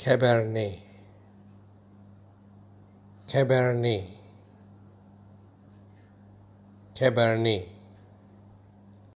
Cabernet, Cabernet, Cabernet.